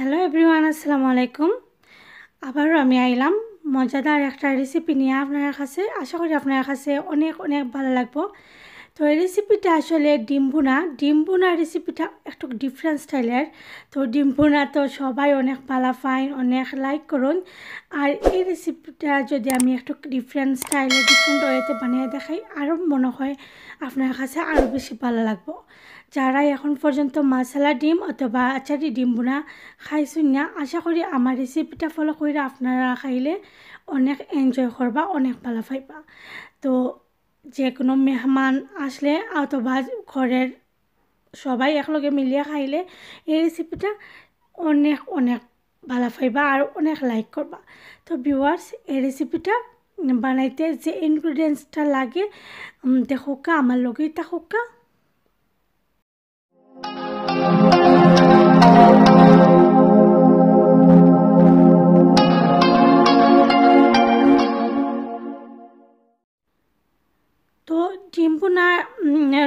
hello everyone আসসালামু আলাইকুম আবারও আমি আইলাম মজাদার একটা রেসিপি নিয়ে আপনার কাছে আশা করি আপনার কাছে অনেক অনেক ভালো লাগবো তো এই রেসিপিটা আসলে ডিম ভুনা ডিম ভুনা রেসিপিটা একটু ডিফারেন্ট স্টাইলের তো ডিম ভুনা তো সবাই অনেক পালা ফাইন অনেক লাইক করুন আর এই রেসিপিটা যদি আমি একটু ডিফারেন্ট স্টাইলে ডিফারেন্ট ওয়েতে বানিয়ে দেখাই আরও মনে হয় আপনার কাছে আরও বেশি ভালো লাগবো যারা এখন পর্যন্ত মশলা ডিম অথবা আচারি ডিম বোনা খাইছুন না আশা করি আমার রেসিপিটা ফলো করে আপনারা খাইলে অনেক এনজয় করবা অনেক ভালো পাইবা তো যে কোনো মেহমান আসলে অথবা ঘরের সবাই একলগে মিলিয়ে খাইলে এই রেসিপিটা অনেক অনেক ভালো পাইবা আর অনেক লাইক করবা তো ভিউয়ার্স এই রেসিপিটা বানাইতে যে ইনগ্রিডিয়েন্টসটা লাগে দেখোকা আমার লগেই থাকোকা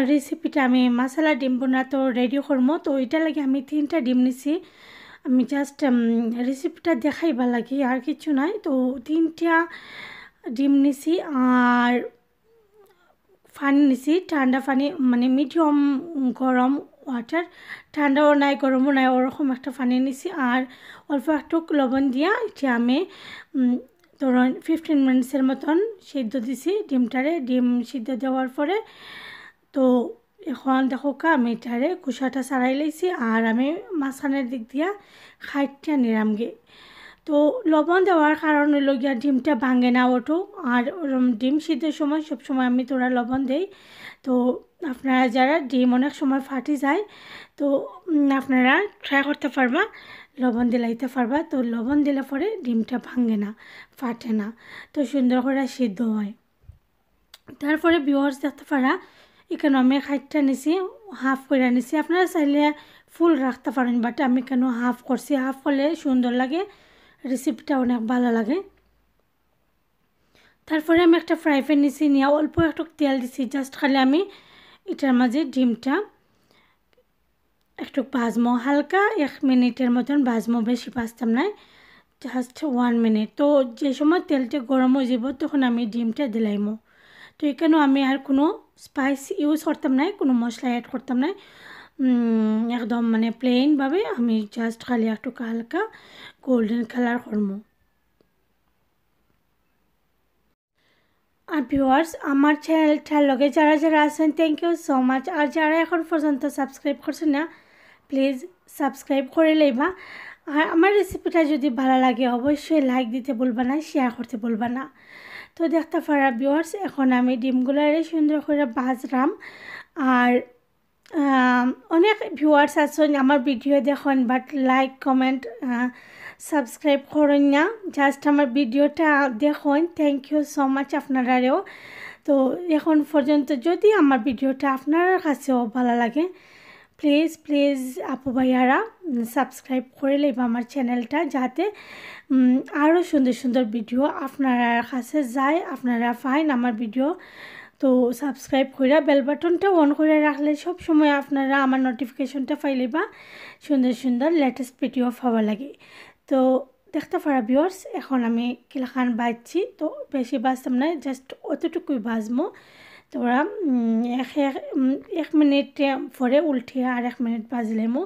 রেসিপিটা আমি মশালা ডিম বোনাতো রেডি করবো তো ওইটা লাগে আমি তিনটা ডিম নিছি আমি জাস্ট রেসিপিটা বা লাগে আর কিছু নাই তো তিনটা ডিম নিছি আর পানি নিছি ঠান্ডা পানি মানে মিডিয়াম গরম ওয়াটার ঠান্ডাও নাই গরমও নাই ওরকম একটা পানি নিছি আর অল্প একটু লবণ দিয়া এটা আমি ধরুন ফিফটিন মিনিটসের মতন সিদ্ধ দিছি ডিমটারে ডিম সিদ্ধ দেওয়ার পরে তো এখন দেখো কা আমি এটারে কুসাটা ছাড়াই লাইছি আর আমি মাছানের দিক দিয়া খাইটটা নিরামগে তো লবণ দেওয়ার কারণ হইল গিয়া ডিমটা ভাঙে না ওঠো আর ডিম সিদ্ধের সময় সব সময় আমি তোরা লবণ দেই তো আপনারা যারা ডিম অনেক সময় ফাটি যায় তো আপনারা ট্রাই করতে পারবা লবণ দিলাইতে পারবা তো লবণ দিলে পরে ডিমটা ভাঙে না ফাটে না তো সুন্দর করে সিদ্ধ হয় তারপরে বিওয়ার্স দেখতে পারা ইকোনমি আমি নিছি হাফ করে নিছি আপনারা চাইলে ফুল রাখতে পারেন বাট আমি কেন হাফ করছি হাফ হলে সুন্দর লাগে রেসিপিটা অনেক ভালো লাগে তারপরে আমি একটা ফ্রাই প্যান নিছি নিয়ে অল্প একটু তেল দিছি জাস্ট খালি আমি এটার মাঝে ডিমটা একটু ভাজমো হালকা এক মিনিটের মতন ভাজমো বেশি ভাজতাম না জাস্ট ওয়ান মিনিট তো যে সময় তেলটা গরম হয়ে যাব তখন আমি ডিমটা দিলাইমো তো এখানেও আমি আর কোনো স্পাইস ইউজ করতাম না কোনো মশলা অ্যাড করতাম না একদম মানে প্লেনভাবে আমি জাস্ট খালি একটু হালকা গোল্ডেন কালার করব আর ভিউয়ার্স আমার চ্যানেলটার লগে যারা যারা আছেন থ্যাংক ইউ সো মাচ আর যারা এখন পর্যন্ত সাবস্ক্রাইব করছে না প্লিজ সাবস্ক্রাইব করে লেবা আর আমার রেসিপিটা যদি ভালো লাগে অবশ্যই লাইক দিতে বলবা না শেয়ার করতে বলবা না তো দেখতে পারা বিওয়ার্স এখন আমি ডিমগুলারে সুন্দর করে বাজরাম আর অনেক ভিওয়ার্স আছেন আমার ভিডিও দেখুন বাট লাইক কমেন্ট সাবস্ক্রাইব করেন না জাস্ট আমার ভিডিওটা দেখুন থ্যাংক ইউ সো মাচ আপনারাও তো এখন পর্যন্ত যদি আমার ভিডিওটা আপনার কাছেও ভালো লাগে প্লিজ প্লিজ আপু ভাইয়ারা সাবস্ক্রাইব করে নেব আমার চ্যানেলটা যাতে আরও সুন্দর সুন্দর ভিডিও আপনারা কাছে যায় আপনারা ফাইন আমার ভিডিও তো সাবস্ক্রাইব করে বেল বাটনটা অন করে রাখলে সব সময় আপনারা আমার নোটিফিকেশনটা পাইলে বা সুন্দর সুন্দর লেটেস্ট ভিডিও পাওয়া লাগে তো দেখতে পারা বিয়ার্স এখন আমি কিলাখান বাজছি তো বেশি বাজতাম না জাস্ট অতটুকুই বাজমো তোমরা এক এক মিনিট পরে উল্টে আর এক মিনিট বাজলেমো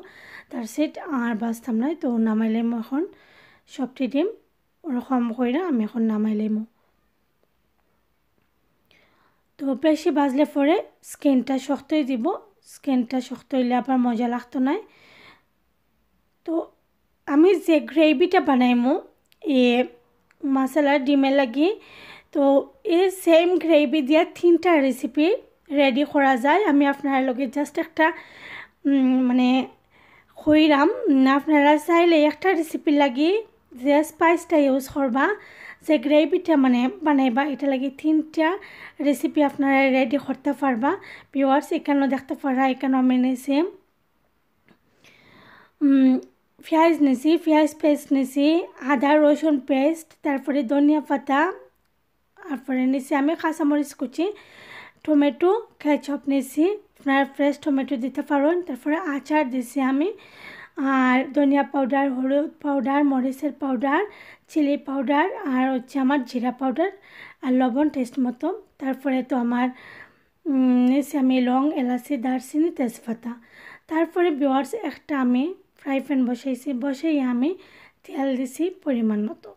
তার সেট আর বাজতাম নাই তো নামাইলেমো এখন সবটি ডিম ওরকম করে আমি এখন নামাইলেমো তো বেশি বাজলে পরে স্কিনটা শক্তই দিব স্কিনটা শক্ত হইলে আবার মজা লাগতো নাই তো আমি যে গ্রেভিটা বানাইমো এ মশলা ডিমে লাগিয়ে তো এই সেম গ্রেভি দিয়া তিনটা রেসিপি রেডি করা যায় আমি আপনার লগে জাস্ট একটা মানে খুঁড়াম আপনারা চাইলে একটা রেসিপি লাগি যে স্পাইসটা ইউজ করবা যে গ্রেভিটা মানে বানাইবা এটা লাগে তিনটা রেসিপি আপনারা রেডি করতে পারবা পিওয়ার্স এখানেও দেখতে পারা এখানেও আমি নিয়েছি পেঁয়াজ নিছি পেঁয়াজ পেস্ট নিছি আদা রসুন পেস্ট তারপরে ধনিয়া পাতা আর পরে নিছি আমি কাঁচামরিচ কুচি টমেটো কেচপ নিছি আপনারা ফ্রেশ টমেটো দিতে পারেন তারপরে আচার দিছি আমি আর ধনিয়া পাউডার হলুদ পাউডার মরিচের পাউডার চিলি পাউডার আর হচ্ছে আমার জিরা পাউডার আর লবণ টেস্ট মতো তারপরে তো আমার নিয়েছি আমি লং এলাচি দারচিনি তেজপাতা তারপরে বিওয়ার্স একটা আমি ফ্রাই প্যান বসাইছি বসেই আমি তেল দিছি পরিমাণ মতো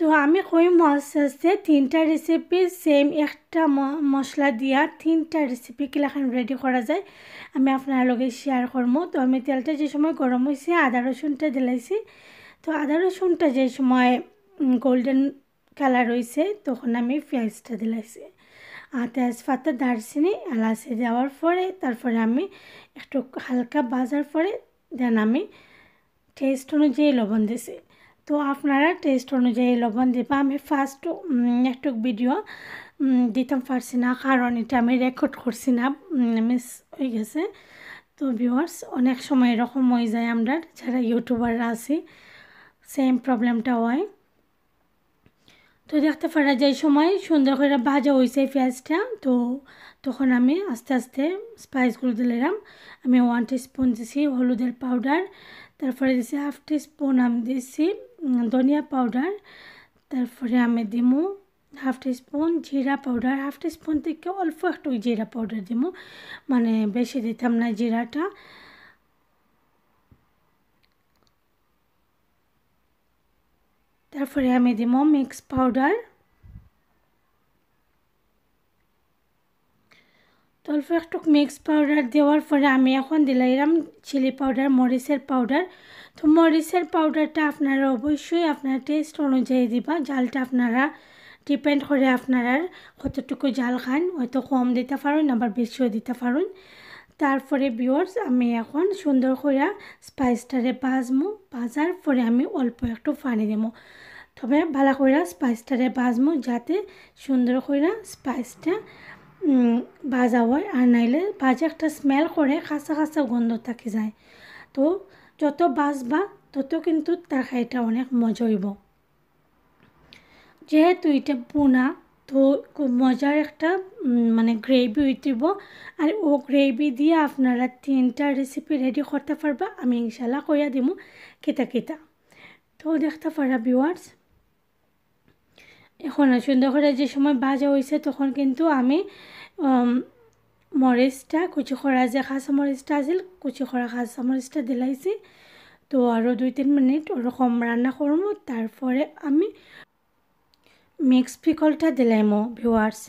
তো আমি কই মহাসাসে তিনটা রেসিপি সেম একটা মশলা দিয়া তিনটা রেসিপি কিলাখান রেডি করা যায় আমি আপনার লগে শেয়ার করব তো আমি তেলটা যে সময় গরম হয়েছে আদা রসুনটা দিলাইছি তো আদা রসুনটা যে সময় গোল্ডেন কালার হয়েছে তখন আমি পেঁয়াজটা দিলাইছি আর তেজপাতা দারচিনি এলাচি দেওয়ার পরে তারপরে আমি একটু হালকা বাজার পরে দেন আমি টেস্ট অনুযায়ী লবণ দিছি তো আপনারা টেস্ট অনুযায়ী লবণ দিবা আমি ফার্স্ট একটু ভিডিও দিতাম পারছি না কারণ এটা আমি রেকর্ড করছি না মিস হয়ে গেছে তো ভিউয়ার্স অনেক সময় এরকম হয়ে যায় আমরা যারা ইউটিউবাররা আছি সেম প্রবলেমটা হয় তো দেখতে পারা যায় সময় সুন্দর করে ভাজা হয়েছে পেঁয়াজটা তো তখন আমি আস্তে আস্তে স্পাইসগুলো দিলাম আমি ওয়ান স্পুন দিছি হলুদের পাউডার তারপরে দিছি হাফ স্পুন আমি দিছি ধনিয়া পাউডার তারপরে আমি দিমু হাফ স্পুন জিরা পাউডার হাফ স্পুন থেকে অল্প একটু জিরা পাউডার দিমু মানে বেশি দিতাম না জিরাটা তারপরে আমি দিমু মিক্স পাউডার তো অল্প একটু মিক্স পাউডার দেওয়ার পরে আমি এখন দিলাম চিলি পাউডার মরিচের পাউডার তো মরিচের পাউডারটা আপনারা অবশ্যই আপনার টেস্ট অনুযায়ী দিবা জালটা আপনারা ডিপেন্ড করে আপনারা কতটুকু জাল খান হয়তো কম দিতে পারুন আবার বেশিও দিতে পারুন তারপরে বিওর্স আমি এখন সুন্দর করে স্পাইসটারে বাজমু বাজার পরে আমি অল্প একটু পানি দেবো তবে ভালো করে স্পাইসটারে বাজমু যাতে সুন্দর করে স্পাইসটা ভাজা হয় আর নাইলে ভাজে একটা স্মেল করে খাসা খাসা গন্ধ থাকে যায় তো যত বাজবা তত কিন্তু তার খাইটা অনেক মজা হইব যেহেতু এটা বোনা তো খুব মজার একটা মানে গ্রেভি উঠিব আর ও গ্রেভি দিয়ে আপনারা তিনটা রেসিপি রেডি করতে পারবা আমি ইনশাল্লাহ কইয়া দিব কেতা কেতা তো দেখতে পারা বিওয়ার্স এখন সুন্দর করে যে সময় ভাজা হয়েছে তখন কিন্তু আমি মরিচটা কুচি খরা যে খাসা মরিচটা আছিল কুচি খরা খাসা মরিচটা দিলাইছি তো আরও দুই তিন মিনিট ওরকম রান্না করবো তারপরে আমি মিক্স পিকলটা দিলাইমো ভিওয়ার্স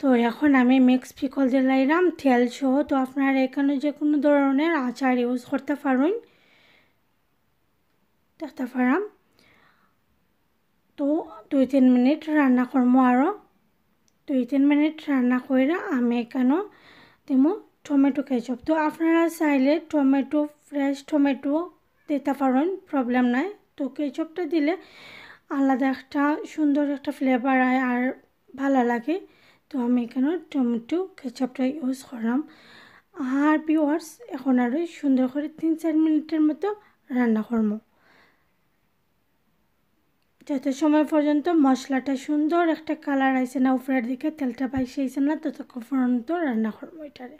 তো এখন আমি মিক্স পিকল দিলাইলাম তেল সহ তো আপনারা এখানে যে কোনো ধরনের আচার ইউজ করতে পারুন দেখতে পারাম তো দুই তিন মিনিট রান্না করবো আরও দুই তিন মিনিট রান্না করে আমি এখানে দেব টমেটো কেচপ তো আপনারা চাইলে টমেটো ফ্রেশ টমেটো দিতে পারেন প্রবলেম নাই তো কেচপটা দিলে আলাদা একটা সুন্দর একটা ফ্লেভার আয় আর ভালো লাগে তো আমি এখানে টমেটো কেচপটা ইউজ করলাম আর পিওয়ার্স এখন আরও সুন্দর করে তিন চার মিনিটের মতো রান্না করবো যত সময় পর্যন্ত মশলাটা সুন্দর একটা কালার আইসে না উপরের দিকে তেলটা পাইসে আইসে না ততক্ষণ পর্যন্ত রান্না করব এটারে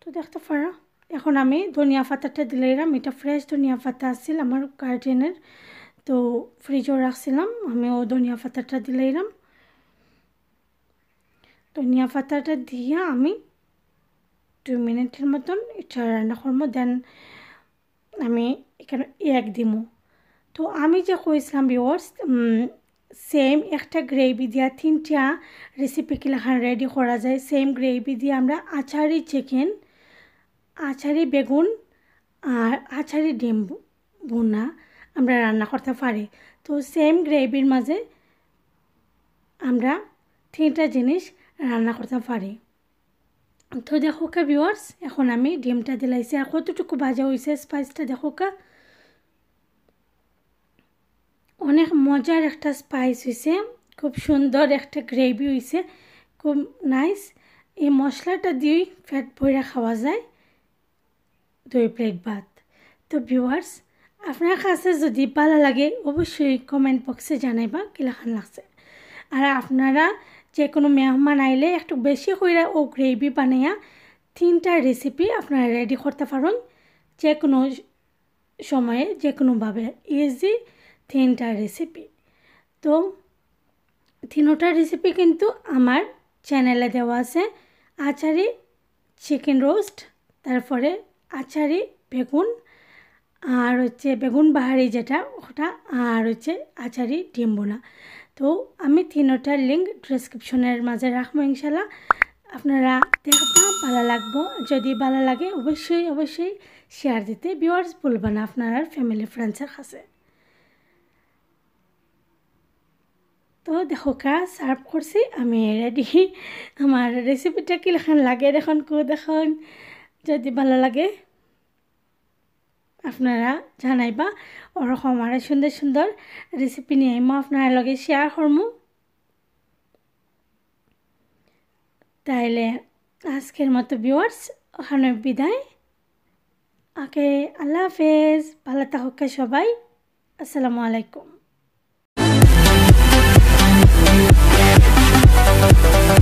তো দেখতে পারো এখন আমি ধনিয়া পাতাটা দিলাম এটা ফ্রেশ ধনিয়া পাতা আসছিল আমার গার্ডেনের তো ফ্রিজও রাখছিলাম আমি ও ধনিয়া পাতাটা দিলাম ধনিয়া পাতাটা দিয়ে আমি দু মিনিটের মতন এটা রান্না করবো দেন আমি এখানে এক দিমু তো আমি যে কইসলাম বিওর্স সেম একটা গ্রেভি দিয়া তিনটা রেসিপি কিলাখান রেডি করা যায় সেম গ্রেভি দিয়ে আমরা আচারি চিকেন আচারি বেগুন আর আচারি ডিম বোনা আমরা রান্না করতে পারি তো সেম গ্রেভির মাঝে আমরা তিনটা জিনিস রান্না করতে পারি তো দেখো কা ভিওর্স এখন আমি ডিমটা দিলাইছি আর কতটুকু ভাজা হয়েছে স্পাইসটা দেখো কা অনেক মজার একটা স্পাইস হয়েছে খুব সুন্দর একটা গ্রেভি হয়েছে খুব নাইস এই মশলাটা দিয়েই ফ্যাট ভরে খাওয়া যায় দুই প্লেট ভাত তো ভিওয়ার্স আপনার কাছে যদি ভালো লাগে অবশ্যই কমেন্ট বক্সে জানাইবা কিলাখান লাগছে আর আপনারা যে কোনো মেহমান আইলে একটু বেশি কইরা ও গ্রেভি বানাইয়া তিনটা রেসিপি আপনারা রেডি করতে পারুন যে কোনো সময়ে যে কোনোভাবে ইজি তিনটা রেসিপি তো তিনটা রেসিপি কিন্তু আমার চ্যানেলে দেওয়া আছে আচারি চিকেন রোস্ট তারপরে আচারি বেগুন আর হচ্ছে বেগুন বাহারি যেটা ওটা আর হচ্ছে আচারি ডিম্বোনা তো আমি তিনোটার লিঙ্ক ডিসক্রিপশনের মাঝে রাখবো ইনশাল্লাহ আপনারা দেখবা ভালো লাগবো যদি ভালো লাগে অবশ্যই অবশ্যই শেয়ার দিতে ভিওয়ার্স বলবেন আপনার ফ্যামিলি ফ্রেন্ডসের কাছে তো দেখো কা সার্ভ করছি আমি রেডি আমার রেসিপিটা কিলখান লাগে দেখুন কো দেখুন যদি ভালো লাগে আপনারা জানাইবা ওরকম আরও সুন্দর সুন্দর রেসিপি নিয়ে আইমো আপনার লগে শেয়ার করমু তাইলে আজকের মতো ভিউয়ার্স ওখানে বিদায় আগে আল্লাহ হাফেজ ভালো থাকুক সবাই আসসালামু আলাইকুম